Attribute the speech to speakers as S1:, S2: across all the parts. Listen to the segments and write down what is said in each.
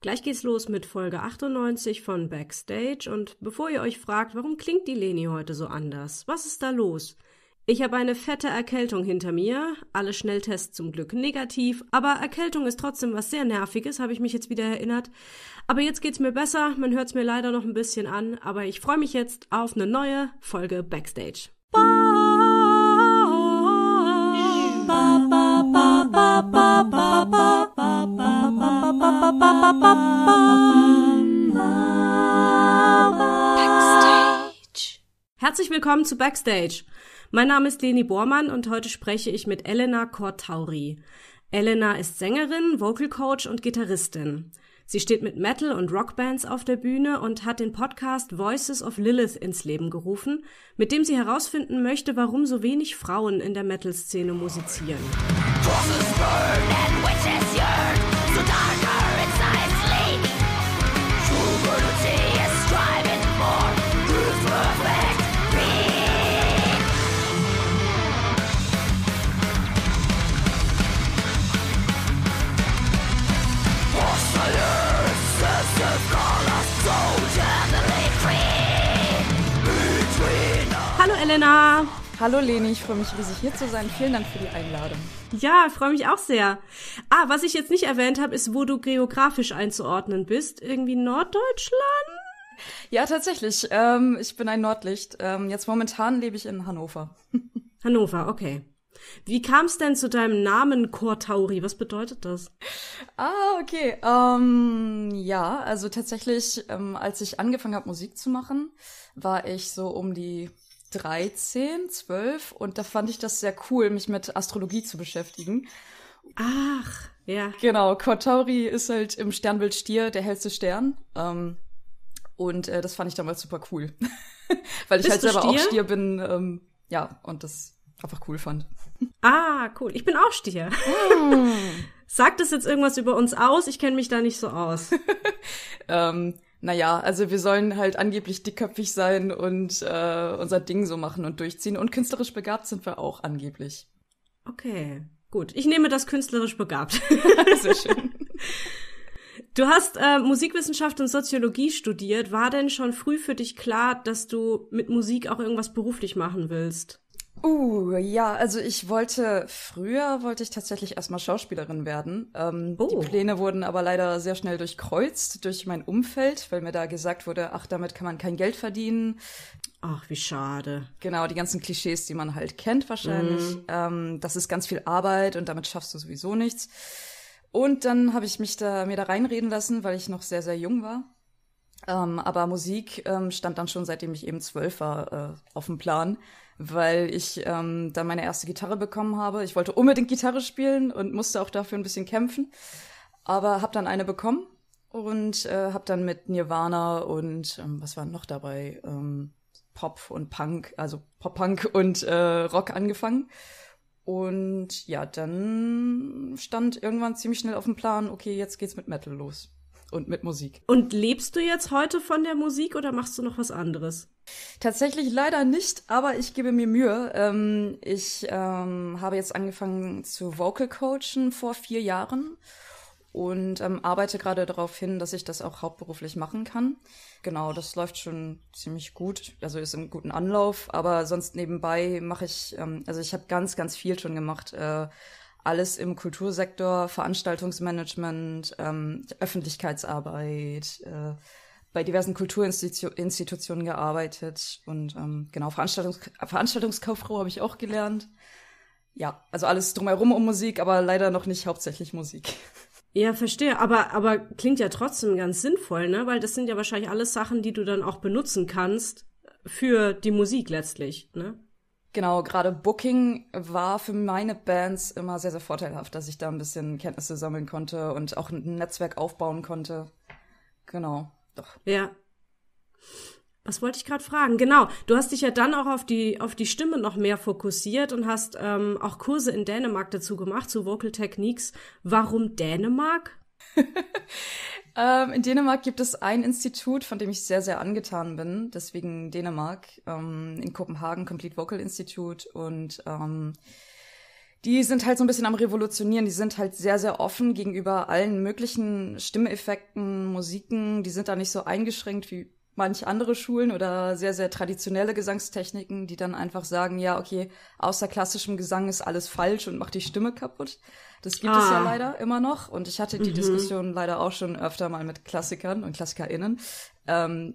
S1: Gleich geht's los mit Folge 98 von Backstage und bevor ihr euch fragt, warum klingt die Leni heute so anders? Was ist da los? Ich habe eine fette Erkältung hinter mir, alle Schnelltests zum Glück negativ, aber Erkältung ist trotzdem was sehr nerviges, habe ich mich jetzt wieder erinnert. Aber jetzt geht's mir besser, man hört's mir leider noch ein bisschen an, aber ich freue mich jetzt auf eine neue Folge Backstage. Bye. Backstage. Herzlich willkommen zu Backstage. Mein Name ist Leni Bormann und heute spreche ich mit Elena Kortauri. Elena ist Sängerin, Vocal Coach und Gitarristin. Sie steht mit Metal- und Rockbands auf der Bühne und hat den Podcast Voices of Lilith ins Leben gerufen, mit dem sie herausfinden möchte, warum so wenig Frauen in der Metal-Szene musizieren. Elena. Hallo Leni, ich freue mich riesig hier zu sein. Vielen Dank für die Einladung. Ja, freue mich auch sehr. Ah, was ich jetzt nicht erwähnt habe, ist, wo du geografisch
S2: einzuordnen bist. Irgendwie Norddeutschland? Ja, tatsächlich. Ähm, ich bin ein Nordlicht. Ähm, jetzt momentan lebe ich in Hannover. Hannover, okay. Wie kam es denn zu deinem Namen Kortauri? Was bedeutet das? Ah, okay. Ähm, ja, also tatsächlich, ähm, als ich angefangen habe, Musik zu machen, war ich so um die 13, 12 und da fand ich das sehr cool, mich mit Astrologie zu beschäftigen. Ach, ja. Genau, Kotauri ist halt im Sternbild Stier der hellste Stern. Ähm, und äh, das fand ich damals super cool. Weil ich Bist halt selber Stier? auch Stier bin. Ähm, ja, und das einfach cool fand. Ah,
S1: cool. Ich bin auch Stier. Mm. Sagt das jetzt irgendwas über uns aus? Ich kenne mich da nicht so aus.
S2: ähm, naja, also wir sollen halt angeblich dickköpfig sein und äh, unser Ding so machen und durchziehen. Und künstlerisch begabt sind wir auch angeblich. Okay, gut. Ich nehme das künstlerisch begabt. Sehr schön. Du
S1: hast äh, Musikwissenschaft und Soziologie studiert. War denn schon früh für dich klar, dass du
S2: mit Musik auch irgendwas beruflich machen willst? Uh, ja, also ich wollte, früher wollte ich tatsächlich erstmal Schauspielerin werden. Ähm, oh. Die Pläne wurden aber leider sehr schnell durchkreuzt durch mein Umfeld, weil mir da gesagt wurde, ach, damit kann man kein Geld verdienen. Ach, wie schade. Genau, die ganzen Klischees, die man halt kennt wahrscheinlich. Mhm. Ähm, das ist ganz viel Arbeit und damit schaffst du sowieso nichts. Und dann habe ich mich da, mir da reinreden lassen, weil ich noch sehr, sehr jung war. Ähm, aber Musik ähm, stand dann schon, seitdem ich eben zwölf war, äh, auf dem Plan weil ich ähm, dann meine erste Gitarre bekommen habe. Ich wollte unbedingt Gitarre spielen und musste auch dafür ein bisschen kämpfen, aber habe dann eine bekommen und äh, habe dann mit Nirvana und ähm, was war noch dabei ähm, Pop und Punk, also Pop Punk und äh, Rock angefangen. Und ja, dann stand irgendwann ziemlich schnell auf dem Plan, okay, jetzt geht's mit Metal los und mit Musik. Und lebst du jetzt heute von der Musik oder machst du noch was anderes? Tatsächlich leider nicht, aber ich gebe mir Mühe. Ähm, ich ähm, habe jetzt angefangen zu Vocal Coachen vor vier Jahren und ähm, arbeite gerade darauf hin, dass ich das auch hauptberuflich machen kann. Genau, das läuft schon ziemlich gut, also ist im guten Anlauf, aber sonst nebenbei mache ich, ähm, also ich habe ganz, ganz viel schon gemacht. Äh, alles im Kultursektor, Veranstaltungsmanagement, ähm, Öffentlichkeitsarbeit, äh, bei diversen Kulturinstitutionen gearbeitet und ähm, genau, Veranstaltungs Veranstaltungskauffrau habe ich auch gelernt. Ja, also alles drumherum um Musik, aber leider noch nicht hauptsächlich Musik. Ja, verstehe. Aber, aber klingt ja
S1: trotzdem ganz sinnvoll, ne? Weil das sind ja wahrscheinlich alles Sachen, die du dann auch benutzen kannst für
S2: die Musik letztlich, ne? Genau, gerade Booking war für meine Bands immer sehr, sehr vorteilhaft, dass ich da ein bisschen Kenntnisse sammeln konnte und auch ein Netzwerk aufbauen konnte. Genau, doch. Ja. Was wollte ich gerade fragen? Genau,
S1: du hast dich ja dann auch auf die, auf die Stimme noch mehr fokussiert und hast ähm, auch Kurse in Dänemark
S2: dazu gemacht, zu Vocal Techniques. Warum Dänemark? ähm, in Dänemark gibt es ein Institut, von dem ich sehr, sehr angetan bin. Deswegen Dänemark. Ähm, in Kopenhagen Complete Vocal Institute. Und ähm, die sind halt so ein bisschen am Revolutionieren. Die sind halt sehr, sehr offen gegenüber allen möglichen Stimmeffekten, Musiken. Die sind da nicht so eingeschränkt wie manch andere Schulen oder sehr, sehr traditionelle Gesangstechniken, die dann einfach sagen, ja, okay, außer klassischem Gesang ist alles falsch und macht die Stimme kaputt. Das gibt ah. es ja ah. leider immer noch. Und ich hatte die mhm. Diskussion leider auch schon öfter mal mit Klassikern und KlassikerInnen. Ähm,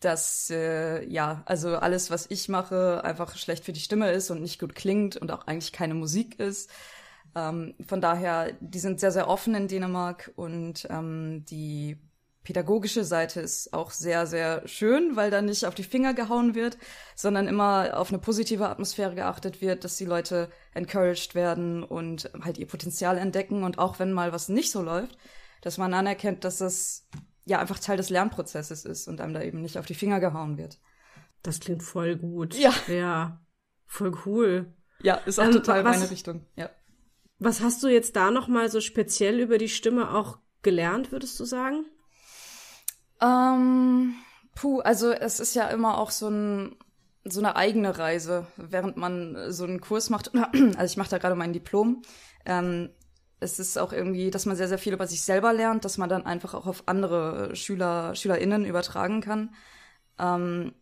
S2: dass äh, ja, also alles, was ich mache, einfach schlecht für die Stimme ist und nicht gut klingt und auch eigentlich keine Musik ist. Ähm, von daher, die sind sehr, sehr offen in Dänemark und ähm, die pädagogische Seite ist auch sehr, sehr schön, weil da nicht auf die Finger gehauen wird, sondern immer auf eine positive Atmosphäre geachtet wird, dass die Leute encouraged werden und halt ihr Potenzial entdecken und auch wenn mal was nicht so läuft, dass man anerkennt, dass das ja einfach Teil des Lernprozesses ist und einem da eben nicht auf die Finger gehauen wird. Das klingt
S1: voll gut. Ja. Ja. Voll
S2: cool. Ja, ist auch ähm, total was, meine Richtung. Ja.
S1: Was hast du jetzt da nochmal so speziell über die Stimme auch gelernt, würdest du sagen?
S2: Ähm, puh, also es ist ja immer auch so ein so eine eigene Reise, während man so einen Kurs macht. Also ich mache da gerade mein Diplom. Ähm, es ist auch irgendwie, dass man sehr, sehr viel über sich selber lernt, dass man dann einfach auch auf andere Schüler, SchülerInnen übertragen kann. Ähm,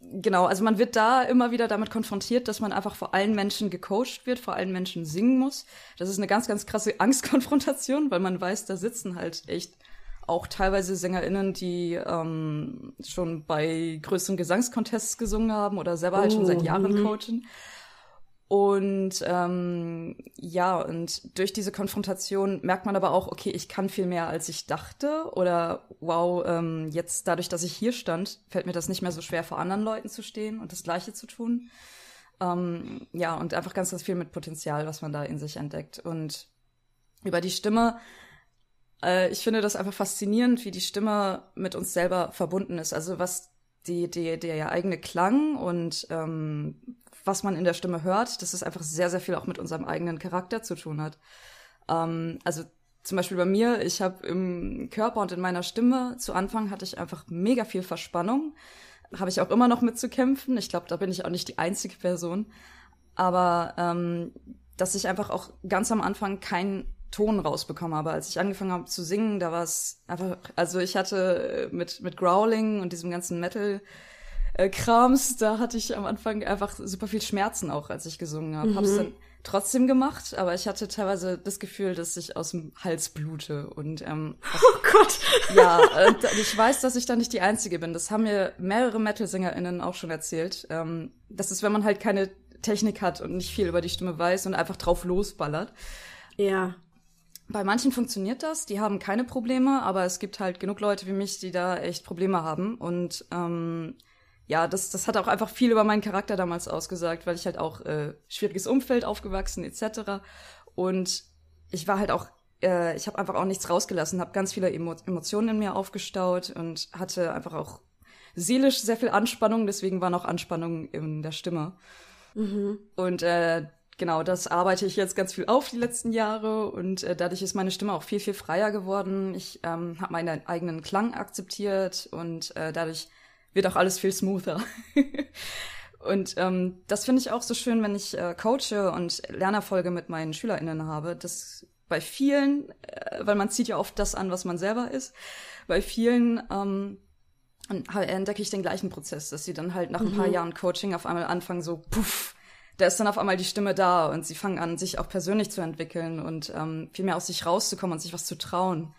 S2: genau, also man wird da immer wieder damit konfrontiert, dass man einfach vor allen Menschen gecoacht wird, vor allen Menschen singen muss. Das ist eine ganz, ganz krasse Angstkonfrontation, weil man weiß, da sitzen halt echt auch teilweise SängerInnen, die ähm, schon bei größeren Gesangskontests gesungen haben oder selber oh, halt schon seit oh, Jahren mm. coachen. Und ähm, ja, und durch diese Konfrontation merkt man aber auch, okay, ich kann viel mehr, als ich dachte. Oder wow, ähm, jetzt dadurch, dass ich hier stand, fällt mir das nicht mehr so schwer, vor anderen Leuten zu stehen und das Gleiche zu tun. Ähm, ja, und einfach ganz, ganz viel mit Potenzial, was man da in sich entdeckt. Und über die Stimme äh, ich finde das einfach faszinierend, wie die Stimme mit uns selber verbunden ist. Also was die, die, der eigene Klang und ähm, was man in der Stimme hört, dass es einfach sehr, sehr viel auch mit unserem eigenen Charakter zu tun hat. Ähm, also zum Beispiel bei mir, ich habe im Körper und in meiner Stimme zu Anfang hatte ich einfach mega viel Verspannung. Habe ich auch immer noch mit zu kämpfen. Ich glaube, da bin ich auch nicht die einzige Person. Aber ähm, dass ich einfach auch ganz am Anfang kein Ton rausbekommen habe. Als ich angefangen habe zu singen, da war es einfach, also ich hatte äh, mit, mit Growling und diesem ganzen Metal, äh, Krams, da hatte ich am Anfang einfach super viel Schmerzen auch, als ich gesungen habe. Mhm. Hab's dann trotzdem gemacht, aber ich hatte teilweise das Gefühl, dass ich aus dem Hals blute und ähm, oh Gott, ja, äh, ich weiß, dass ich da nicht die Einzige bin. Das haben mir mehrere Metal-Sängerinnen auch schon erzählt. Ähm, das ist, wenn man halt keine Technik hat und nicht viel über die Stimme weiß und einfach drauf losballert. Ja. Bei manchen funktioniert das, die haben keine Probleme, aber es gibt halt genug Leute wie mich, die da echt Probleme haben. Und ähm, ja, das, das hat auch einfach viel über meinen Charakter damals ausgesagt, weil ich halt auch äh, schwieriges Umfeld aufgewachsen etc. Und ich war halt auch, äh, ich habe einfach auch nichts rausgelassen, habe ganz viele Emo Emotionen in mir aufgestaut und hatte einfach auch seelisch sehr viel Anspannung, deswegen waren auch Anspannungen in der Stimme. Mhm. Und äh, genau, das arbeite ich jetzt ganz viel auf die letzten Jahre und äh, dadurch ist meine Stimme auch viel, viel freier geworden. Ich ähm, habe meinen eigenen Klang akzeptiert und äh, dadurch wird auch alles viel smoother. und ähm, das finde ich auch so schön, wenn ich äh, coache und Lernerfolge mit meinen SchülerInnen habe, dass bei vielen, äh, weil man zieht ja oft das an, was man selber ist, bei vielen ähm, entdecke ich den gleichen Prozess, dass sie dann halt nach ein paar mhm. Jahren Coaching auf einmal anfangen so, puff, da ist dann auf einmal die Stimme da und sie fangen an, sich auch persönlich zu entwickeln und ähm, viel mehr aus sich rauszukommen und sich was zu trauen.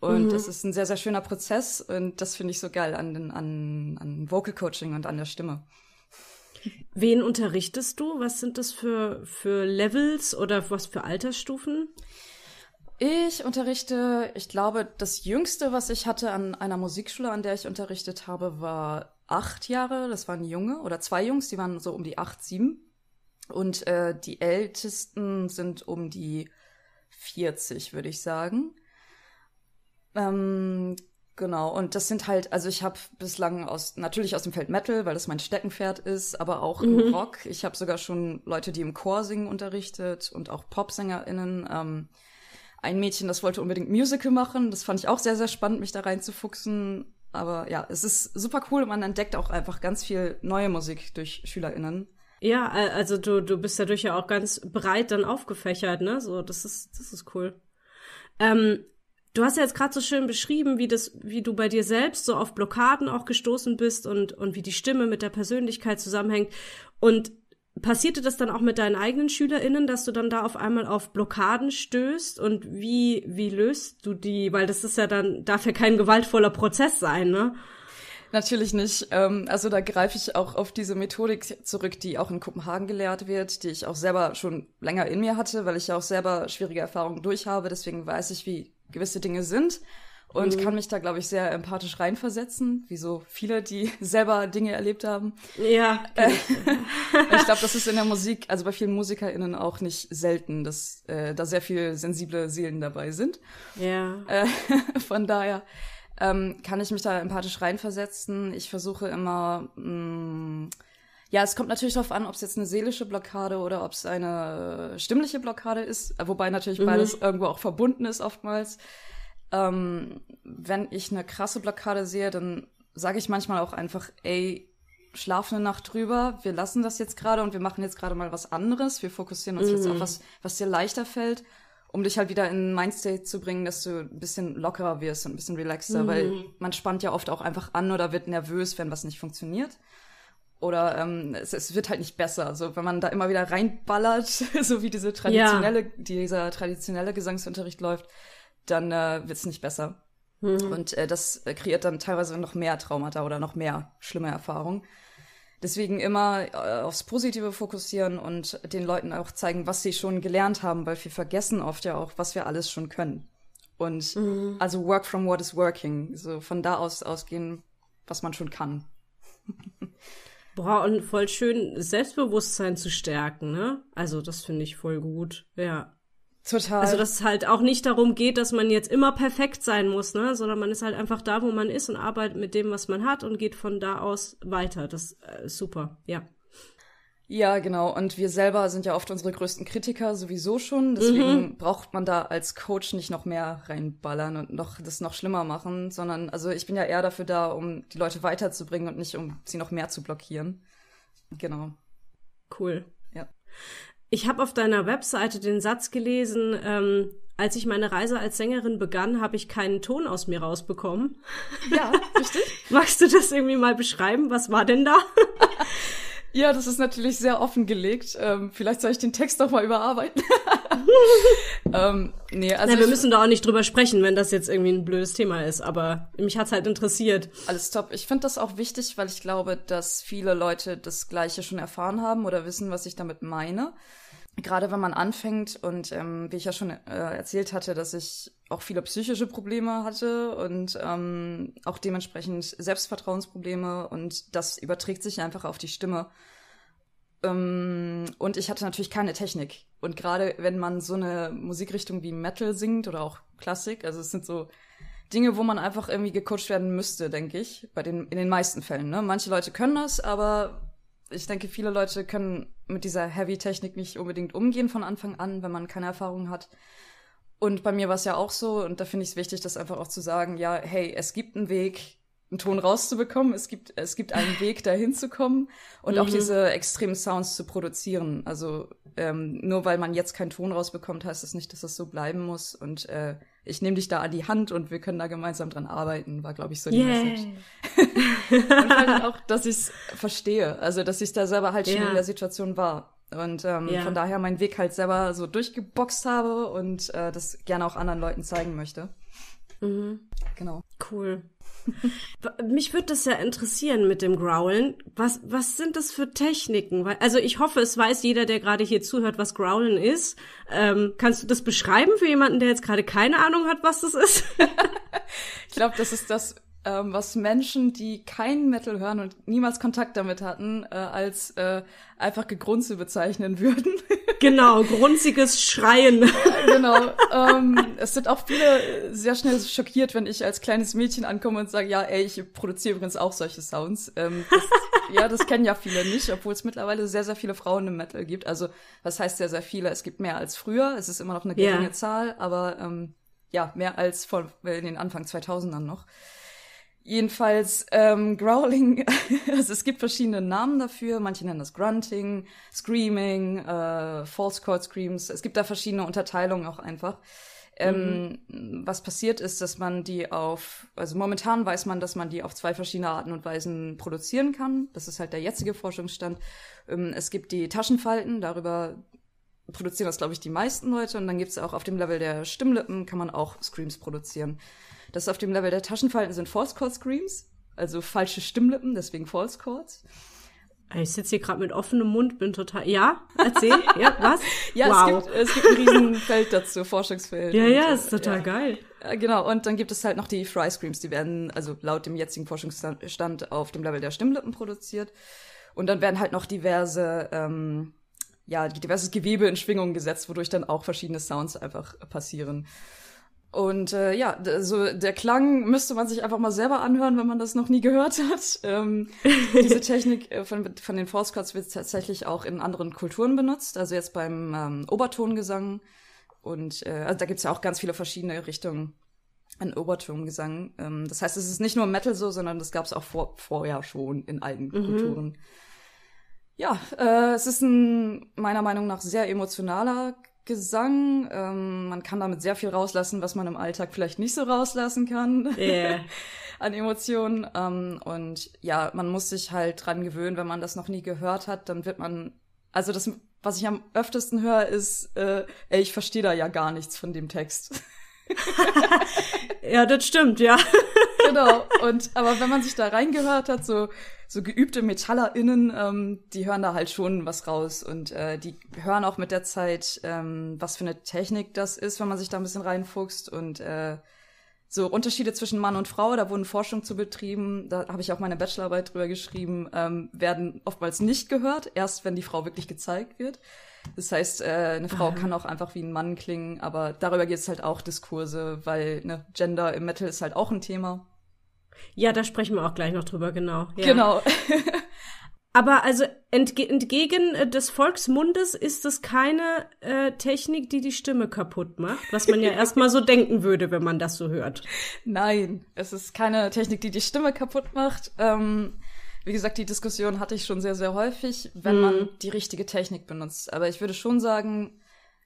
S2: Und mhm. das ist ein sehr, sehr schöner Prozess und das finde ich so geil an, den, an, an Vocal Coaching und an der Stimme. Wen unterrichtest du? Was sind das für, für Levels oder was für Altersstufen? Ich unterrichte, ich glaube, das Jüngste, was ich hatte an einer Musikschule, an der ich unterrichtet habe, war acht Jahre. Das waren Junge oder zwei Jungs, die waren so um die acht, sieben. Und äh, die Ältesten sind um die 40, würde ich sagen. Ähm, genau, und das sind halt, also ich habe bislang aus, natürlich aus dem Feld Metal, weil das mein Steckenpferd ist, aber auch mhm. im Rock. Ich habe sogar schon Leute, die im Chor singen, unterrichtet und auch PopsängerInnen. Ähm, ein Mädchen, das wollte unbedingt Musical machen. Das fand ich auch sehr, sehr spannend, mich da reinzufuchsen. Aber ja, es ist super cool. Man entdeckt auch einfach ganz viel neue Musik durch SchülerInnen.
S1: Ja, also du, du bist dadurch ja auch ganz breit dann aufgefächert, ne? So, das ist, das ist cool. Ähm, du hast ja jetzt gerade so schön beschrieben, wie das, wie du bei dir selbst so auf Blockaden auch gestoßen bist und, und wie die Stimme mit der Persönlichkeit zusammenhängt. Und passierte das dann auch mit deinen eigenen SchülerInnen, dass du dann da auf einmal auf Blockaden stößt und wie, wie löst du die? Weil das ist ja dann, darf ja
S2: kein gewaltvoller Prozess sein, ne? Natürlich nicht. Ähm, also da greife ich auch auf diese Methodik zurück, die auch in Kopenhagen gelehrt wird, die ich auch selber schon länger in mir hatte, weil ich ja auch selber schwierige Erfahrungen durchhabe. Deswegen weiß ich, wie gewisse Dinge sind und mhm. kann mich da, glaube ich, sehr empathisch reinversetzen, wie so viele, die selber Dinge erlebt haben. Ja. Äh, ich glaube, das ist in der Musik, also bei vielen MusikerInnen auch nicht selten, dass äh, da sehr viele sensible Seelen dabei sind. Ja. Äh, von daher ähm, kann ich mich da empathisch reinversetzen. Ich versuche immer, mh, mm, ja, es kommt natürlich darauf an, ob es jetzt eine seelische Blockade oder ob es eine äh, stimmliche Blockade ist, äh, wobei natürlich mhm. beides irgendwo auch verbunden ist oftmals. Ähm, wenn ich eine krasse Blockade sehe, dann sage ich manchmal auch einfach, ey, schlaf eine Nacht drüber, wir lassen das jetzt gerade und wir machen jetzt gerade mal was anderes, wir fokussieren uns mhm. jetzt auf mhm. was, was dir leichter fällt um dich halt wieder in Mindstate zu bringen, dass du ein bisschen lockerer wirst und ein bisschen relaxter, mhm. weil man spannt ja oft auch einfach an oder wird nervös, wenn was nicht funktioniert. Oder ähm, es, es wird halt nicht besser. Also wenn man da immer wieder reinballert, so wie diese traditionelle, ja. dieser traditionelle Gesangsunterricht läuft, dann äh, wird es nicht besser. Mhm. Und äh, das äh, kreiert dann teilweise noch mehr Traumata oder noch mehr schlimme Erfahrungen. Deswegen immer äh, aufs Positive fokussieren und den Leuten auch zeigen, was sie schon gelernt haben, weil wir vergessen oft ja auch, was wir alles schon können. Und mhm. also work from what is working. So von da aus ausgehen, was man schon kann.
S1: Boah, und voll schön, Selbstbewusstsein zu stärken, ne? Also, das finde ich voll gut, ja. Total. Also, dass es halt auch nicht darum geht, dass man jetzt immer perfekt sein muss, ne? sondern man ist halt einfach da, wo man ist und arbeitet mit dem, was man hat und geht von da aus weiter. Das äh, ist super,
S2: ja. Ja, genau. Und wir selber sind ja oft unsere größten Kritiker sowieso schon. Deswegen mhm. braucht man da als Coach nicht noch mehr reinballern und noch das noch schlimmer machen, sondern also ich bin ja eher dafür da, um die Leute weiterzubringen und nicht um sie noch mehr zu blockieren. Genau. Cool. Ja. Ich habe auf deiner Webseite den
S1: Satz gelesen, ähm, als ich meine Reise als Sängerin begann, habe ich keinen Ton aus mir rausbekommen. Ja, richtig. Magst du das irgendwie mal beschreiben? Was war denn da? ja, das ist natürlich sehr offengelegt. Ähm, vielleicht soll ich den Text doch mal überarbeiten. ähm, nee, also Na, wir müssen da auch nicht drüber sprechen, wenn das jetzt irgendwie ein blödes Thema ist,
S2: aber mich hat's halt interessiert. Alles top. Ich finde das auch wichtig, weil ich glaube, dass viele Leute das Gleiche schon erfahren haben oder wissen, was ich damit meine gerade wenn man anfängt und ähm, wie ich ja schon äh, erzählt hatte, dass ich auch viele psychische Probleme hatte und ähm, auch dementsprechend Selbstvertrauensprobleme und das überträgt sich einfach auf die Stimme. Ähm, und ich hatte natürlich keine Technik. Und gerade wenn man so eine Musikrichtung wie Metal singt oder auch Klassik, also es sind so Dinge, wo man einfach irgendwie gecoacht werden müsste, denke ich, bei den in den meisten Fällen. Ne? Manche Leute können das, aber ich denke, viele Leute können mit dieser Heavy-Technik nicht unbedingt umgehen von Anfang an, wenn man keine Erfahrung hat. Und bei mir war es ja auch so, und da finde ich es wichtig, das einfach auch zu sagen, ja, hey, es gibt einen Weg, einen Ton rauszubekommen, es gibt, es gibt einen Weg, dahin zu kommen und mhm. auch diese extremen Sounds zu produzieren. Also ähm, nur weil man jetzt keinen Ton rausbekommt, heißt das nicht, dass das so bleiben muss. Und äh, ich nehme dich da an die Hand und wir können da gemeinsam dran arbeiten, war, glaube ich, so die yeah. Message. und auch, dass ich es verstehe. Also, dass ich da selber halt schon ja. in der Situation war. Und ähm, ja. von daher meinen Weg halt selber so durchgeboxt habe und äh, das gerne auch anderen Leuten zeigen möchte. Mhm. Genau. Cool. Mich würde das ja interessieren mit dem Growlen. Was, was sind
S1: das für Techniken? Also ich hoffe, es weiß jeder, der gerade hier zuhört, was Growlen ist. Ähm,
S2: kannst du das beschreiben für jemanden, der jetzt gerade keine Ahnung hat, was das ist? ich glaube, das ist das ähm, was Menschen, die kein Metal hören und niemals Kontakt damit hatten, äh, als äh, einfach Gegrunze bezeichnen würden. genau, grunziges Schreien. genau. Ähm, es sind auch viele äh, sehr schnell schockiert, wenn ich als kleines Mädchen ankomme und sage, ja, ey, ich produziere übrigens auch solche Sounds. Ähm, das, ja, das kennen ja viele nicht, obwohl es mittlerweile sehr, sehr viele Frauen im Metal gibt. Also, was heißt sehr, sehr viele? Es gibt mehr als früher. Es ist immer noch eine geringe yeah. Zahl, aber ähm, ja, mehr als vor, in den Anfang 2000ern noch. Jedenfalls ähm, Growling, also es gibt verschiedene Namen dafür. Manche nennen das Grunting, Screaming, äh, False Chord Screams. Es gibt da verschiedene Unterteilungen auch einfach. Ähm, mhm. Was passiert ist, dass man die auf, also momentan weiß man, dass man die auf zwei verschiedene Arten und Weisen produzieren kann. Das ist halt der jetzige Forschungsstand. Ähm, es gibt die Taschenfalten, darüber produzieren das, glaube ich, die meisten Leute. Und dann gibt's auch auf dem Level der Stimmlippen, kann man auch Screams produzieren. Das ist auf dem Level der Taschenfalten sind False Chord Screams, also falsche Stimmlippen, deswegen False Chords.
S1: Ich sitze hier gerade mit offenem Mund, bin total. Ja, erzähl. ja, was? Ja, wow. es, gibt, es gibt ein
S2: Riesenfeld dazu, Forschungsfeld. Ja, ja, äh, ist total ja. geil. Äh, genau, und dann gibt es halt noch die Fry Screams, die werden also laut dem jetzigen Forschungsstand auf dem Level der Stimmlippen produziert. Und dann werden halt noch diverse, ähm, ja, diverses Gewebe in Schwingungen gesetzt, wodurch dann auch verschiedene Sounds einfach passieren. Und äh, ja, also der Klang müsste man sich einfach mal selber anhören, wenn man das noch nie gehört hat. Ähm, diese Technik äh, von, von den Force Cuts wird tatsächlich auch in anderen Kulturen benutzt. Also jetzt beim ähm, Obertongesang und äh, also da gibt's ja auch ganz viele verschiedene Richtungen an Obertongesang. Ähm, das heißt, es ist nicht nur Metal so, sondern das gab's auch vor, vorher schon in allen mhm. Kulturen. Ja, äh, es ist ein meiner Meinung nach sehr emotionaler Gesang. Ähm, man kann damit sehr viel rauslassen, was man im Alltag vielleicht nicht so rauslassen kann yeah. an Emotionen. Ähm, und ja, man muss sich halt dran gewöhnen, wenn man das noch nie gehört hat, dann wird man, also das, was ich am öftesten höre, ist, äh, ey, ich verstehe da ja gar nichts von dem Text. ja, das stimmt, ja. genau. Und aber wenn man sich da reingehört hat, so so geübte MetallerInnen, ähm, die hören da halt schon was raus und äh, die hören auch mit der Zeit, ähm, was für eine Technik das ist, wenn man sich da ein bisschen reinfuchst und äh, so Unterschiede zwischen Mann und Frau, da wurden Forschung zu betrieben, da habe ich auch meine Bachelorarbeit drüber geschrieben, ähm, werden oftmals nicht gehört, erst wenn die Frau wirklich gezeigt wird. Das heißt, äh, eine Frau Aha. kann auch einfach wie ein Mann klingen, aber darüber geht es halt auch Diskurse, weil ne, Gender im Metal ist halt auch ein Thema.
S1: Ja, da sprechen wir auch gleich noch drüber, genau. Ja. Genau.
S2: aber
S1: also entge entgegen äh, des Volksmundes ist es keine äh, Technik, die die Stimme kaputt macht, was man ja erstmal so denken würde, wenn man das so hört. Nein, es
S2: ist keine Technik, die die Stimme kaputt macht. Ähm, wie gesagt, die Diskussion hatte ich schon sehr, sehr häufig, wenn mhm. man die richtige Technik benutzt. Aber ich würde schon sagen,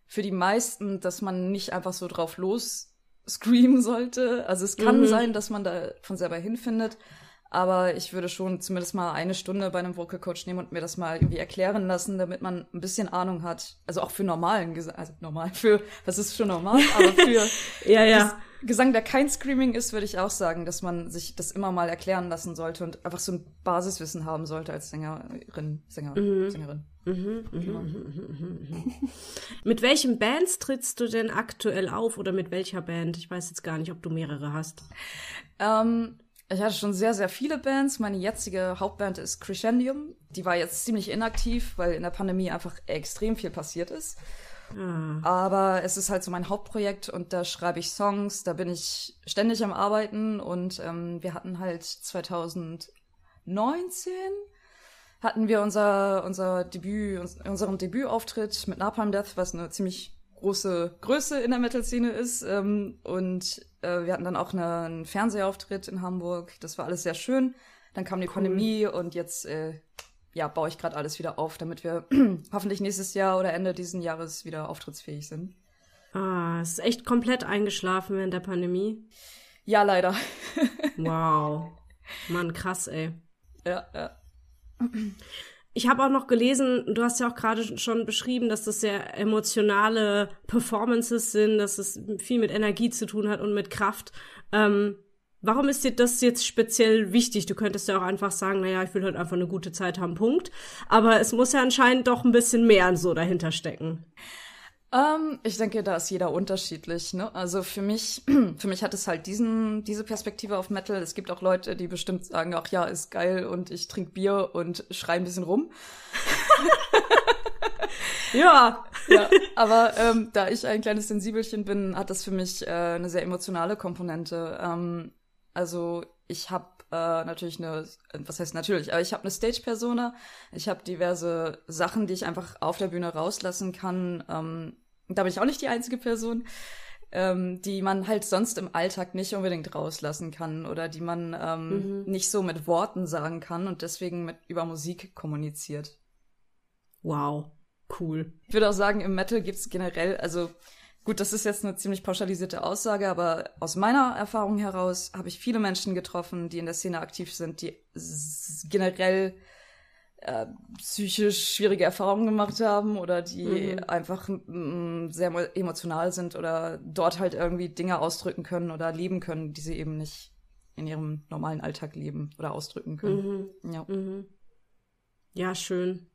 S2: für die meisten, dass man nicht einfach so drauf los screamen sollte. Also es kann mhm. sein, dass man da von selber hinfindet, aber ich würde schon zumindest mal eine Stunde bei einem Vocal Coach nehmen und mir das mal irgendwie erklären lassen, damit man ein bisschen Ahnung hat. Also auch für normalen Gesang, also normal für, was ist schon normal, aber für ja, ja. Gesang, der kein Screaming ist, würde ich auch sagen, dass man sich das immer mal erklären lassen sollte und einfach so ein Basiswissen haben sollte als Sängerin, Sänger, mhm. Sängerin. Mhm, mhm, mhm, mit welchen Bands
S1: trittst du denn aktuell auf oder mit welcher Band? Ich weiß jetzt gar nicht, ob du mehrere hast.
S2: Ähm, ich hatte schon sehr, sehr viele Bands. Meine jetzige Hauptband ist Crescendium. Die war jetzt ziemlich inaktiv, weil in der Pandemie einfach extrem viel passiert ist. Mhm. Aber es ist halt so mein Hauptprojekt und da schreibe ich Songs, da bin ich ständig am Arbeiten und ähm, wir hatten halt 2019 hatten wir unser, unser Debüt, unseren Debütauftritt mit Napalm Death, was eine ziemlich große Größe in der Metal-Szene ist. Ähm, und äh, wir hatten dann auch eine, einen Fernsehauftritt in Hamburg. Das war alles sehr schön. Dann kam die cool. Pandemie und jetzt äh, ja, baue ich gerade alles wieder auf, damit wir hoffentlich nächstes Jahr oder Ende dieses Jahres wieder auftrittsfähig sind. Ah, es ist echt komplett eingeschlafen während der Pandemie. Ja, leider.
S1: wow. Mann, krass, ey. Ja, ja. Ich habe auch noch gelesen, du hast ja auch gerade schon beschrieben, dass das sehr emotionale Performances sind, dass es viel mit Energie zu tun hat und mit Kraft. Ähm, warum ist dir das jetzt speziell wichtig? Du könntest ja auch einfach sagen, naja, ich will heute halt einfach eine gute Zeit haben, Punkt. Aber es muss ja anscheinend doch ein bisschen
S2: mehr so dahinter stecken. Ähm, ich denke, da ist jeder unterschiedlich. Ne? Also für mich, für mich hat es halt diesen, diese Perspektive auf Metal. Es gibt auch Leute, die bestimmt sagen, ach ja, ist geil und ich trinke Bier und schreie ein bisschen rum. ja. ja. Aber ähm, da ich ein kleines Sensibelchen bin, hat das für mich äh, eine sehr emotionale Komponente. Ähm, also ich habe äh, natürlich eine, was heißt natürlich, aber ich habe eine Stage-Persona, ich habe diverse Sachen, die ich einfach auf der Bühne rauslassen kann. Ähm, da bin ich auch nicht die einzige Person, ähm, die man halt sonst im Alltag nicht unbedingt rauslassen kann oder die man ähm, mhm. nicht so mit Worten sagen kann und deswegen mit über Musik kommuniziert. Wow, cool. Ich würde auch sagen, im Metal gibt's generell, also gut, das ist jetzt eine ziemlich pauschalisierte Aussage, aber aus meiner Erfahrung heraus habe ich viele Menschen getroffen, die in der Szene aktiv sind, die generell äh, psychisch schwierige Erfahrungen gemacht haben oder die mhm. einfach mm, sehr emotional sind oder dort halt irgendwie Dinge ausdrücken können oder leben können, die sie eben nicht in ihrem normalen Alltag leben oder ausdrücken können. Mhm. Ja. Mhm. ja, schön.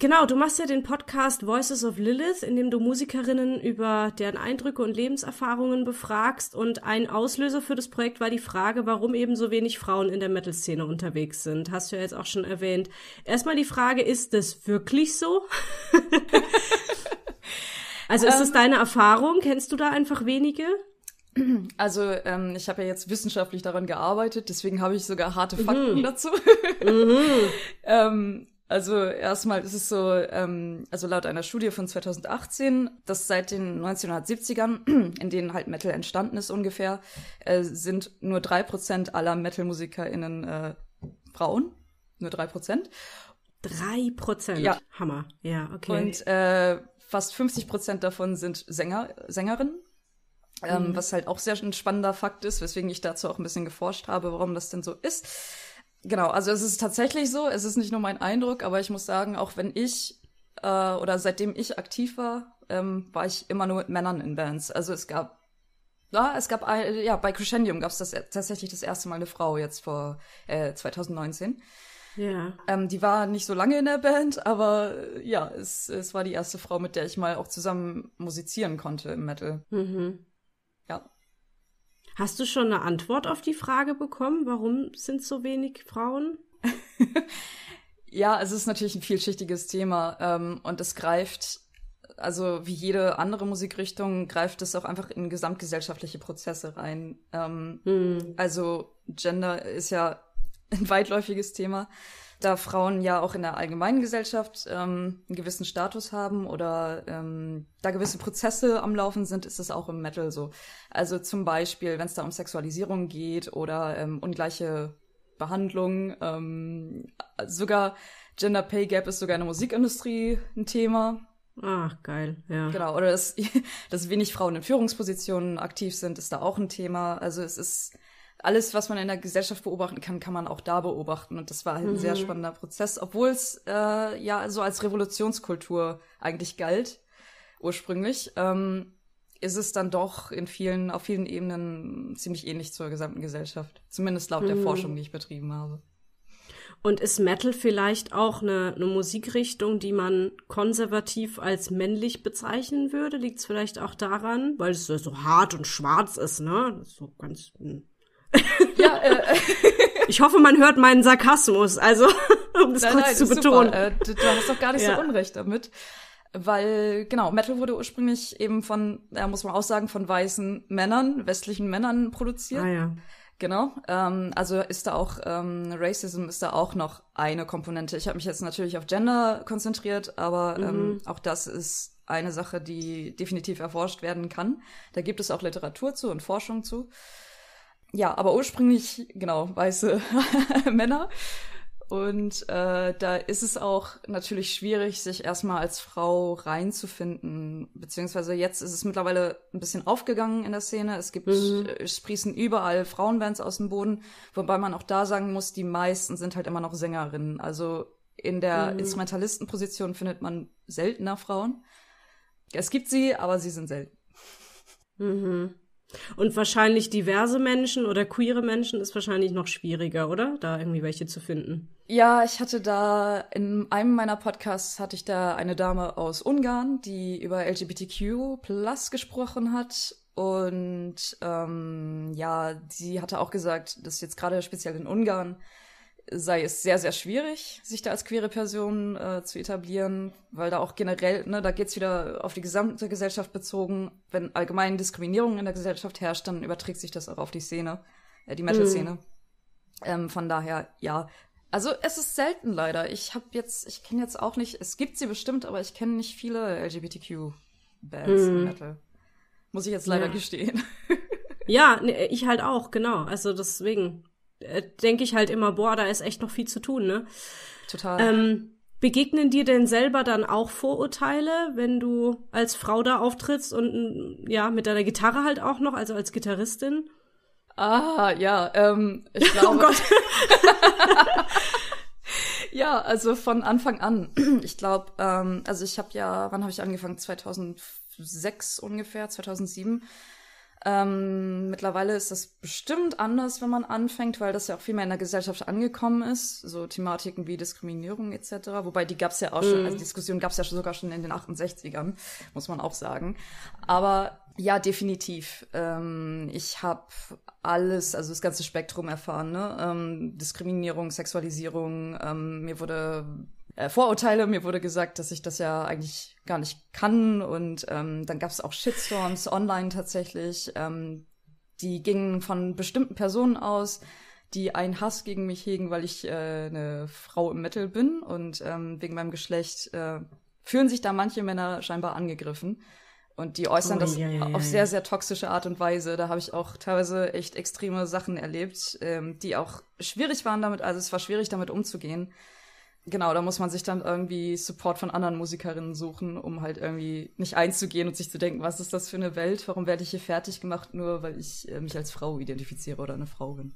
S2: Genau, du machst ja den Podcast Voices of Lilith,
S1: in dem du Musikerinnen über deren Eindrücke und Lebenserfahrungen befragst. Und ein Auslöser für das Projekt war die Frage, warum eben so wenig Frauen in der Metal-Szene unterwegs sind. Hast du ja jetzt auch schon erwähnt. Erstmal die Frage, ist das wirklich so?
S2: also ist das ähm. deine Erfahrung? Kennst du da einfach wenige? Also ähm, ich habe ja jetzt wissenschaftlich daran gearbeitet, deswegen habe ich sogar harte mhm. Fakten mhm. dazu. mhm. ähm, also erstmal ist es so, ähm, also laut einer Studie von 2018, dass seit den 1970ern, in denen halt Metal entstanden ist ungefähr, äh, sind nur drei Prozent aller Metal-MusikerInnen äh, Frauen. Nur drei Prozent. Drei Prozent? Ja. Hammer. Ja, okay. Und äh, fast 50 Prozent davon sind Sänger, Sängerinnen. Ähm, mhm. Was halt auch sehr ein spannender Fakt ist, weswegen ich dazu auch ein bisschen geforscht habe, warum das denn so ist. Genau, also es ist tatsächlich so, es ist nicht nur mein Eindruck, aber ich muss sagen, auch wenn ich äh, oder seitdem ich aktiv war, ähm, war ich immer nur mit Männern in Bands. Also es gab, ja, es gab, ein, ja, bei Crescendium gab es das, e-, tatsächlich das erste Mal eine Frau jetzt vor äh, 2019. Ja. Ähm, die war nicht so lange in der Band, aber ja, es, es war die erste Frau, mit der ich mal auch zusammen musizieren konnte im Metal. Mhm. Ja. Hast du schon eine Antwort auf
S1: die Frage bekommen, warum sind so wenig Frauen?
S2: ja, es ist natürlich ein vielschichtiges Thema ähm, und es greift, also wie jede andere Musikrichtung, greift es auch einfach in gesamtgesellschaftliche Prozesse rein. Ähm, hm. Also Gender ist ja ein weitläufiges Thema da Frauen ja auch in der allgemeinen Gesellschaft ähm, einen gewissen Status haben oder ähm, da gewisse Prozesse am Laufen sind, ist es auch im Metal so. Also zum Beispiel, wenn es da um Sexualisierung geht oder ähm, ungleiche Behandlung, ähm, sogar Gender Pay Gap ist sogar in der Musikindustrie ein Thema. Ach, geil, ja. Genau, oder dass, dass wenig Frauen in Führungspositionen aktiv sind, ist da auch ein Thema. Also es ist alles, was man in der Gesellschaft beobachten kann, kann man auch da beobachten. Und das war halt ein sehr mhm. spannender Prozess, obwohl es äh, ja so als Revolutionskultur eigentlich galt, ursprünglich, ähm, ist es dann doch in vielen, auf vielen Ebenen ziemlich ähnlich zur gesamten Gesellschaft. Zumindest laut mhm. der Forschung, die ich betrieben habe.
S1: Und ist Metal vielleicht auch eine, eine Musikrichtung, die man konservativ als männlich bezeichnen würde? Liegt es vielleicht auch daran, weil es so hart und schwarz ist, ne? So ganz. Hm. Ja, äh, ich hoffe, man hört meinen Sarkasmus, also
S2: um das nein, kurz nein, zu betonen. Äh, du, du, hast doch gar nicht ja. so Unrecht damit. Weil, genau, Metal wurde ursprünglich eben von, ja, muss man auch sagen, von weißen Männern, westlichen Männern produziert. Ah, ja. Genau. Ähm, also ist da auch ähm, Racism ist da auch noch eine Komponente. Ich habe mich jetzt natürlich auf Gender konzentriert, aber ähm, mhm. ähm, auch das ist eine Sache, die definitiv erforscht werden kann. Da gibt es auch Literatur zu und Forschung zu ja, aber ursprünglich, genau, weiße Männer. Und äh, da ist es auch natürlich schwierig, sich erstmal als Frau reinzufinden. Beziehungsweise jetzt ist es mittlerweile ein bisschen aufgegangen in der Szene. Es gibt, mhm. Äh, es sprießen überall Frauenbands aus dem Boden. Wobei man auch da sagen muss, die meisten sind halt immer noch Sängerinnen. Also in der mhm. Instrumentalistenposition findet man seltener Frauen. Es gibt sie, aber sie sind selten. Mhm. Und wahrscheinlich diverse
S1: Menschen oder queere Menschen ist wahrscheinlich noch schwieriger, oder? Da irgendwie welche zu finden.
S2: Ja, ich hatte da in einem meiner Podcasts hatte ich da eine Dame aus Ungarn, die über LGBTQ Plus gesprochen hat. Und ähm, ja, sie hatte auch gesagt, dass jetzt gerade speziell in Ungarn sei es sehr, sehr schwierig, sich da als queere Person äh, zu etablieren, weil da auch generell, ne, da geht's wieder auf die gesamte Gesellschaft bezogen. Wenn allgemein Diskriminierung in der Gesellschaft herrscht, dann überträgt sich das auch auf die Szene, äh, die Metal-Szene. Mhm. Ähm, von daher, ja. Also es ist selten leider. Ich habe jetzt, ich kenne jetzt auch nicht, es gibt sie bestimmt, aber ich kenne nicht viele LGBTQ-Bands mhm. im Metal. Muss ich jetzt leider ja. gestehen. ja, nee, ich halt
S1: auch, genau. Also deswegen äh, denke ich halt immer, boah, da ist echt noch viel zu tun, ne? Total. Ähm, begegnen dir denn selber dann auch Vorurteile, wenn du als Frau da auftrittst und mm, ja, mit deiner Gitarre halt auch noch, also als Gitarristin?
S2: Ah, ja, ähm, ich glaube. oh Gott. ja, also von Anfang an. Ich glaube, ähm, also ich habe ja, wann habe ich angefangen? 2006 ungefähr, 2007. Ähm, mittlerweile ist das bestimmt anders, wenn man anfängt, weil das ja auch viel mehr in der Gesellschaft angekommen ist. So Thematiken wie Diskriminierung etc. Wobei die gab es ja auch schon, also mhm. Diskussion gab es ja sogar schon in den 68ern, muss man auch sagen. Aber ja, definitiv. Ähm, ich habe alles, also das ganze Spektrum erfahren. Ne? Ähm, Diskriminierung, Sexualisierung, ähm, mir wurde äh, Vorurteile. Mir wurde gesagt, dass ich das ja eigentlich gar nicht kann. Und ähm, dann gab es auch Shitstorms online tatsächlich. Ähm, die gingen von bestimmten Personen aus, die einen Hass gegen mich hegen, weil ich äh, eine Frau im Metal bin. Und ähm, wegen meinem Geschlecht äh, fühlen sich da manche Männer scheinbar angegriffen. Und die äußern oh, das yeah, yeah, yeah. auf sehr, sehr toxische Art und Weise. Da habe ich auch teilweise echt extreme Sachen erlebt, ähm, die auch schwierig waren damit. Also es war schwierig damit umzugehen. Genau, da muss man sich dann irgendwie Support von anderen Musikerinnen suchen, um halt irgendwie nicht einzugehen und sich zu denken, was ist das für eine Welt? Warum werde ich hier fertig gemacht, nur weil ich äh, mich als Frau identifiziere oder eine Frau bin?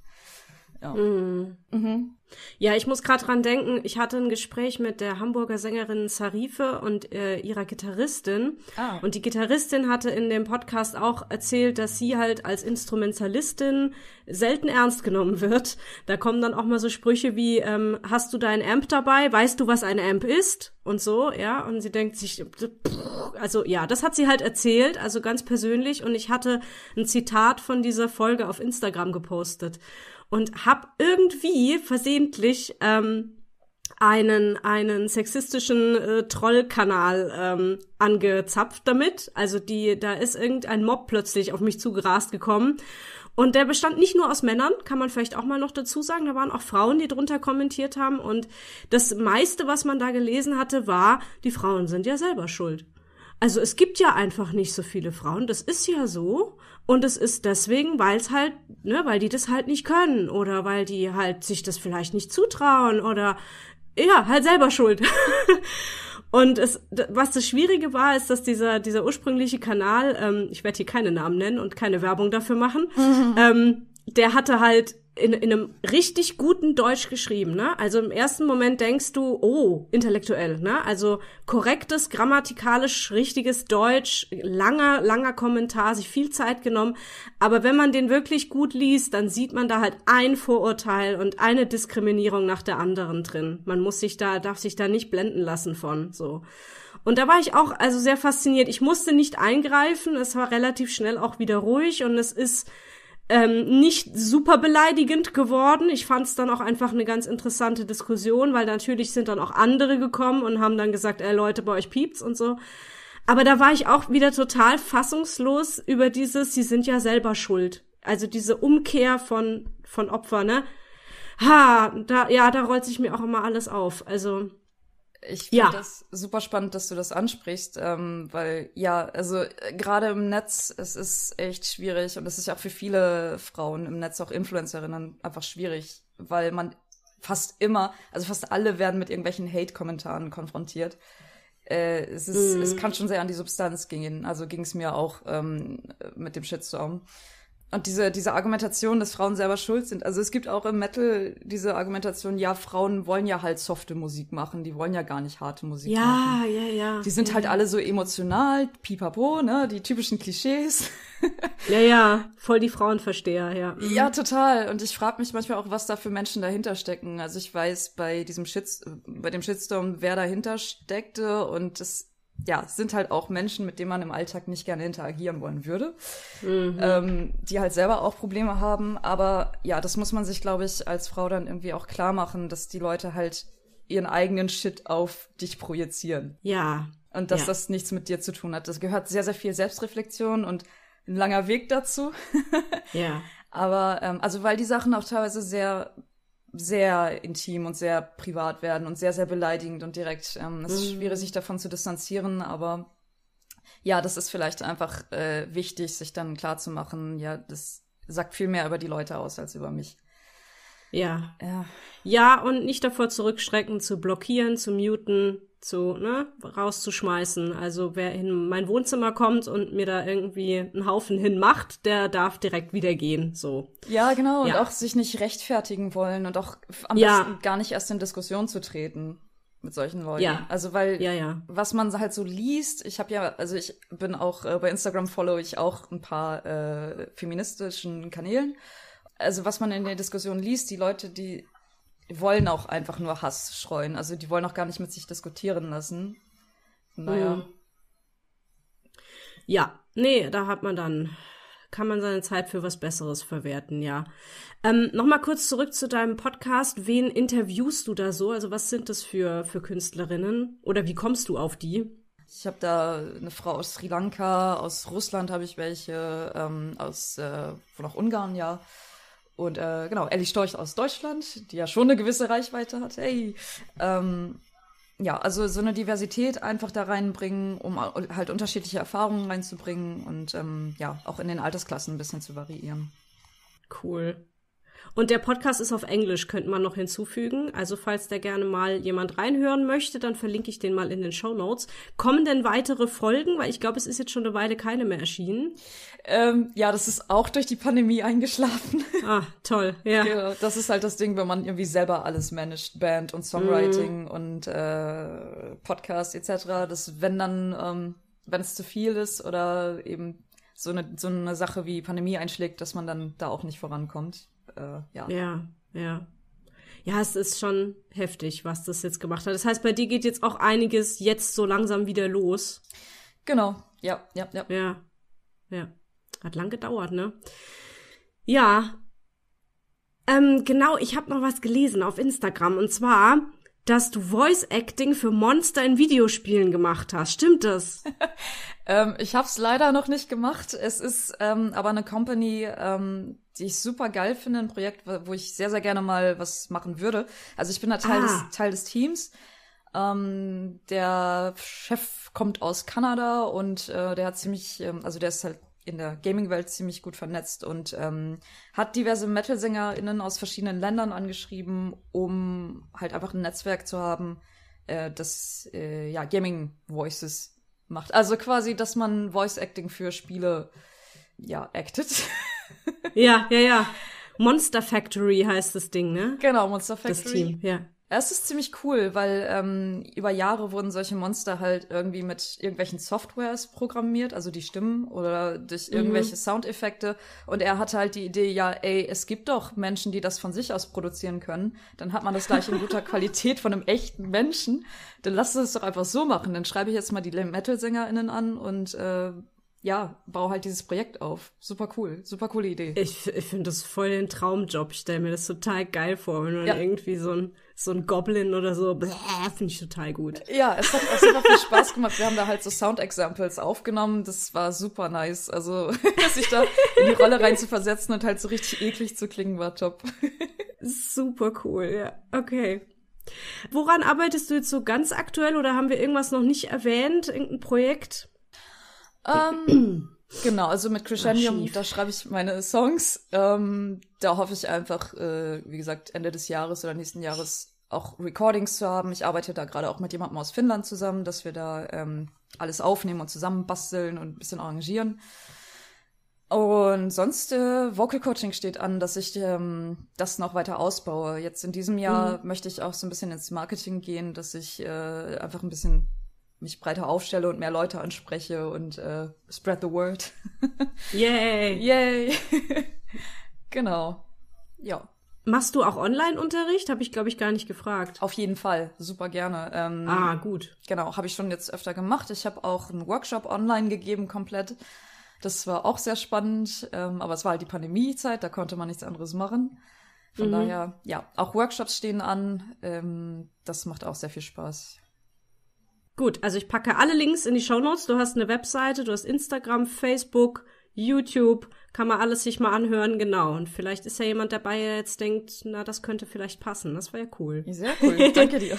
S2: Ja, mhm.
S1: mhm. ja ich muss gerade dran denken, ich hatte ein Gespräch mit der Hamburger Sängerin Sarife und äh, ihrer Gitarristin. Ah. Und die Gitarristin hatte in dem Podcast auch erzählt, dass sie halt als Instrumentalistin selten ernst genommen wird. Da kommen dann auch mal so Sprüche wie, ähm, hast du dein Amp dabei? Weißt du, was ein Amp ist? Und so, ja. Und sie denkt sich, also ja, das hat sie halt erzählt, also ganz persönlich. Und ich hatte ein Zitat von dieser Folge auf Instagram gepostet und habe irgendwie versehentlich ähm, einen, einen sexistischen äh, Trollkanal ähm, angezapft damit. Also die, da ist irgendein Mob plötzlich auf mich zugerast gekommen. Und der bestand nicht nur aus Männern, kann man vielleicht auch mal noch dazu sagen. Da waren auch Frauen, die drunter kommentiert haben. Und das meiste, was man da gelesen hatte, war, die Frauen sind ja selber schuld. Also es gibt ja einfach nicht so viele Frauen, das ist ja so. Und es ist deswegen, weil es halt, ne, weil die das halt nicht können oder weil die halt sich das vielleicht nicht zutrauen oder ja, halt selber schuld. Und es, was das Schwierige war, ist, dass dieser, dieser ursprüngliche Kanal, ähm, ich werde hier keine Namen nennen und keine Werbung dafür machen, mhm. ähm, der hatte halt in, in einem richtig guten Deutsch geschrieben, ne? Also im ersten Moment denkst du, oh, intellektuell, ne? Also korrektes, grammatikalisch richtiges Deutsch, langer, langer Kommentar, sich viel Zeit genommen. Aber wenn man den wirklich gut liest, dann sieht man da halt ein Vorurteil und eine Diskriminierung nach der anderen drin. Man muss sich da, darf sich da nicht blenden lassen von, so. Und da war ich auch also sehr fasziniert. Ich musste nicht eingreifen, es war relativ schnell auch wieder ruhig und es ist ähm, nicht super beleidigend geworden. Ich fand es dann auch einfach eine ganz interessante Diskussion, weil natürlich sind dann auch andere gekommen und haben dann gesagt, ey Leute, bei euch piept's und so. Aber da war ich auch wieder total fassungslos über dieses, sie sind ja selber schuld. Also diese Umkehr von, von Opfer, ne? Ha, da, ja, da rollt sich mir auch immer alles
S2: auf. Also, ich finde ja. das super spannend, dass du das ansprichst, ähm, weil ja, also äh, gerade im Netz, es ist echt schwierig und es ist ja auch für viele Frauen im Netz, auch Influencerinnen, einfach schwierig, weil man fast immer, also fast alle werden mit irgendwelchen Hate-Kommentaren konfrontiert. Äh, es, ist, mm. es mhm. kann schon sehr an die Substanz gehen. Also ging es mir auch ähm, mit dem Shitstorm. Und diese, diese Argumentation, dass Frauen selber schuld sind. Also es gibt auch im Metal diese Argumentation, ja, Frauen wollen ja halt softe Musik machen, die wollen ja gar nicht harte Musik ja, machen.
S1: Ja, ja, ja. Die sind ja. halt alle
S2: so emotional, pipapo, ne, die typischen Klischees. ja, ja, voll die Frauenversteher, ja. Mhm. Ja, total. Und ich frage mich manchmal auch, was da für Menschen dahinter stecken. Also ich weiß bei diesem Shit, bei dem Shitstorm, wer dahinter steckte und das ja, sind halt auch Menschen, mit denen man im Alltag nicht gerne interagieren wollen würde, mhm. ähm, die halt selber auch Probleme haben. Aber ja, das muss man sich, glaube ich, als Frau dann irgendwie auch klar machen, dass die Leute halt ihren eigenen Shit auf dich projizieren. Ja. Und dass ja. das nichts mit dir zu tun hat. Das gehört sehr, sehr viel Selbstreflexion und ein langer Weg dazu. ja. Aber ähm, also weil die Sachen auch teilweise sehr sehr intim und sehr privat werden und sehr, sehr beleidigend und direkt. Ähm, es mhm. ist schwierig, sich davon zu distanzieren, aber ja, das ist vielleicht einfach äh, wichtig, sich dann klarzumachen, ja, das sagt viel mehr über die Leute aus als über mich. Ja.
S1: Ja, ja und nicht davor zurückschrecken, zu blockieren, zu muten, zu, ne, rauszuschmeißen. Also wer in mein Wohnzimmer kommt und mir da irgendwie einen Haufen hinmacht, der darf direkt wieder gehen, so.
S2: Ja, genau, ja. und auch sich nicht rechtfertigen wollen und auch am ja. besten gar nicht erst in Diskussion zu treten mit solchen Leuten. Ja. Also weil ja, ja. was man halt so liest, ich habe ja, also ich bin auch äh, bei Instagram follow ich auch ein paar äh, feministischen Kanälen. Also was man in der Diskussion liest, die Leute, die wollen auch einfach nur Hass schreuen. Also die wollen auch gar nicht mit sich diskutieren lassen. Naja. Mhm.
S1: Ja, nee, da hat man dann, kann man seine Zeit für was Besseres verwerten, ja. Ähm, Nochmal kurz zurück zu deinem Podcast. Wen interviewst du da so? Also was sind
S2: das für, für Künstlerinnen? Oder wie kommst du auf die? Ich habe da eine Frau aus Sri Lanka, aus Russland habe ich welche, ähm, aus, äh, von auch Ungarn, ja. Und äh, genau, Ellie Storch aus Deutschland, die ja schon eine gewisse Reichweite hat. Hey, ähm, ja, also so eine Diversität einfach da reinbringen, um halt unterschiedliche Erfahrungen reinzubringen und ähm, ja, auch in den Altersklassen ein bisschen zu variieren.
S1: Cool. Und der Podcast ist auf Englisch, könnte man noch hinzufügen. Also falls da gerne mal jemand reinhören möchte, dann verlinke ich den mal in den Show Notes. Kommen denn weitere Folgen? Weil ich glaube, es
S2: ist jetzt schon eine Weile keine mehr erschienen. Ähm, ja, das ist auch durch die Pandemie eingeschlafen. Ah, toll, ja. ja. Das ist halt das Ding, wenn man irgendwie selber alles managt, Band und Songwriting mm. und äh, Podcast etc., dass wenn dann, ähm, wenn es zu viel ist oder eben so eine, so eine Sache wie Pandemie einschlägt, dass man dann da auch nicht vorankommt äh, ja. Ja, ja. Ja, es ist schon heftig, was das
S1: jetzt gemacht hat. Das heißt, bei dir geht jetzt auch einiges jetzt so langsam wieder los. Genau, ja, ja, ja. Ja, ja. Hat lang gedauert, ne? Ja. Ähm, genau, ich habe noch was gelesen auf Instagram und zwar, dass
S2: du Voice Acting für Monster in Videospielen gemacht hast. Stimmt das? ähm, ich habe es leider noch nicht gemacht. Es ist ähm, aber eine Company, ähm, die ich super geil finde, ein Projekt, wo ich sehr, sehr gerne mal was machen würde. Also ich bin da Teil, ah. des, Teil des Teams. Ähm, der Chef kommt aus Kanada und äh, der hat ziemlich, ähm, also der ist halt in der Gaming-Welt ziemlich gut vernetzt und ähm, hat diverse Metal-SängerInnen aus verschiedenen Ländern angeschrieben, um halt einfach ein Netzwerk zu haben, äh, das äh, ja Gaming-Voices macht. Also quasi, dass man Voice-Acting für Spiele ja acted. ja, ja, ja. Monster Factory heißt das Ding, ne? Genau, Monster Factory. Das Team, ja. Es ist ziemlich cool, weil ähm, über Jahre wurden solche Monster halt irgendwie mit irgendwelchen Softwares programmiert, also die Stimmen oder durch mhm. irgendwelche mhm. Soundeffekte. Und er hatte halt die Idee, ja, ey, es gibt doch Menschen, die das von sich aus produzieren können. Dann hat man das gleich in guter Qualität von einem echten Menschen. Dann lass es doch einfach so machen. Dann schreibe ich jetzt mal die Metal-SängerInnen an und äh, ja, bau halt dieses Projekt auf. Super cool, super coole Idee. Ich, ich finde das voll
S1: den Traumjob. Ich stelle mir das total geil vor, wenn man ja. irgendwie so ein, so ein Goblin oder so, finde ich total gut.
S2: Ja, es hat auch super viel Spaß gemacht. Wir haben da halt so Sound-Examples aufgenommen. Das war super nice. Also, sich da in die Rolle rein zu versetzen und halt so richtig eklig zu klingen, war top. super cool, ja. Okay.
S1: Woran arbeitest du jetzt so ganz aktuell oder haben wir irgendwas noch nicht erwähnt? Irgendein Projekt?
S2: Ähm, genau, also mit Crescendium, da schreibe ich meine Songs. Ähm, da hoffe ich einfach, äh, wie gesagt, Ende des Jahres oder nächsten Jahres auch Recordings zu haben. Ich arbeite da gerade auch mit jemandem aus Finnland zusammen, dass wir da ähm, alles aufnehmen und zusammen basteln und ein bisschen arrangieren. Und sonst, äh, Vocal Coaching steht an, dass ich ähm, das noch weiter ausbaue. Jetzt in diesem Jahr mhm. möchte ich auch so ein bisschen ins Marketing gehen, dass ich äh, einfach ein bisschen mich breiter aufstelle und mehr Leute anspreche und äh, spread the word.
S1: Yay! Yay!
S2: genau. Ja. Machst du auch Online-Unterricht? Habe ich, glaube ich, gar nicht gefragt. Auf jeden Fall, super gerne. Ähm, ah, gut. Genau, habe ich schon jetzt öfter gemacht. Ich habe auch einen Workshop online gegeben, komplett. Das war auch sehr spannend, ähm, aber es war halt die Pandemiezeit, da konnte man nichts anderes machen. Von mhm. daher, ja, auch Workshops stehen an. Ähm, das macht auch sehr viel Spaß. Gut, also ich packe alle Links in die Show Notes. Du hast eine Webseite,
S1: du hast Instagram, Facebook, YouTube, kann man alles sich mal anhören, genau. Und vielleicht ist ja jemand dabei, der jetzt denkt, na, das könnte vielleicht passen. Das wäre ja cool. Sehr cool, danke dir.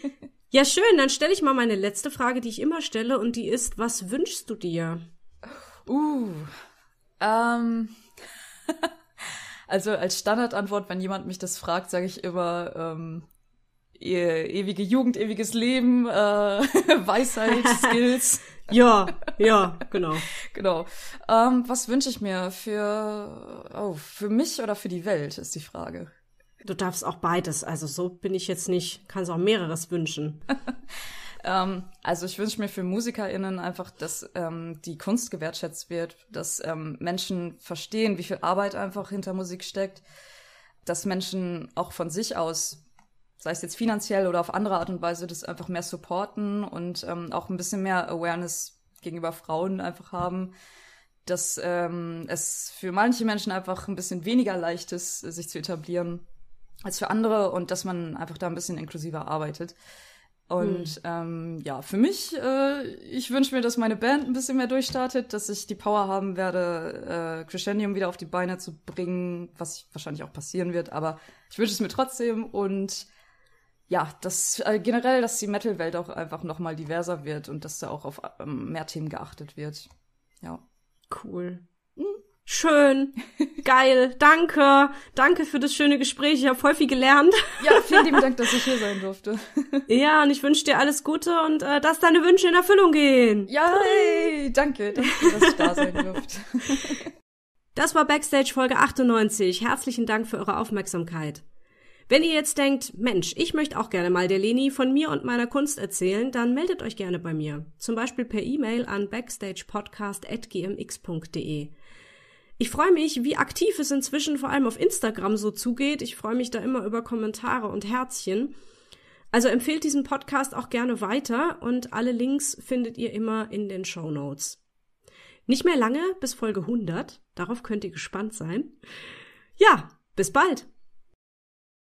S1: ja, schön, dann stelle ich mal meine letzte Frage, die ich immer stelle, und die ist, was wünschst du dir?
S2: Uh, ähm, also als Standardantwort, wenn jemand mich das fragt, sage ich immer, ähm, E, ewige Jugend, ewiges Leben, äh, Weisheit, Skills. ja,
S1: ja, genau.
S2: genau. Ähm, was wünsche ich mir für, oh, für mich oder für die Welt, ist die Frage. Du darfst auch beides. Also so bin ich jetzt nicht. Kannst auch mehreres wünschen. ähm, also ich wünsche mir für MusikerInnen einfach, dass ähm, die Kunst gewertschätzt wird, dass ähm, Menschen verstehen, wie viel Arbeit einfach hinter Musik steckt, dass Menschen auch von sich aus sei es jetzt finanziell oder auf andere Art und Weise, das einfach mehr supporten und ähm, auch ein bisschen mehr Awareness gegenüber Frauen einfach haben, dass ähm, es für manche Menschen einfach ein bisschen weniger leicht ist, sich zu etablieren als für andere und dass man einfach da ein bisschen inklusiver arbeitet. Und hm. ähm, ja, für mich, äh, ich wünsche mir, dass meine Band ein bisschen mehr durchstartet, dass ich die Power haben werde, äh, Crescendium wieder auf die Beine zu bringen, was wahrscheinlich auch passieren wird, aber ich wünsche es mir trotzdem und ja, dass äh, generell, dass die Metal-Welt auch einfach nochmal diverser wird und dass da auch auf ähm, mehr Themen geachtet wird. Ja. Cool.
S1: Mhm. Schön. Geil. Danke. Danke für das schöne Gespräch. Ich habe voll viel gelernt. Ja, vielen lieben Dank, dass ich hier sein durfte. Ja, und ich wünsche dir alles Gute und äh, dass deine Wünsche in Erfüllung gehen. Ja, hey, danke, danke, dass ich da sein durfte. Das war Backstage Folge 98. Herzlichen Dank für eure Aufmerksamkeit. Wenn ihr jetzt denkt, Mensch, ich möchte auch gerne mal der Leni von mir und meiner Kunst erzählen, dann meldet euch gerne bei mir. Zum Beispiel per E-Mail an backstagepodcast.gmx.de. Ich freue mich, wie aktiv es inzwischen vor allem auf Instagram so zugeht. Ich freue mich da immer über Kommentare und Herzchen. Also empfehlt diesen Podcast auch gerne weiter und alle Links findet ihr immer in den Show Notes. Nicht mehr lange bis Folge 100. Darauf könnt ihr gespannt sein. Ja, bis bald!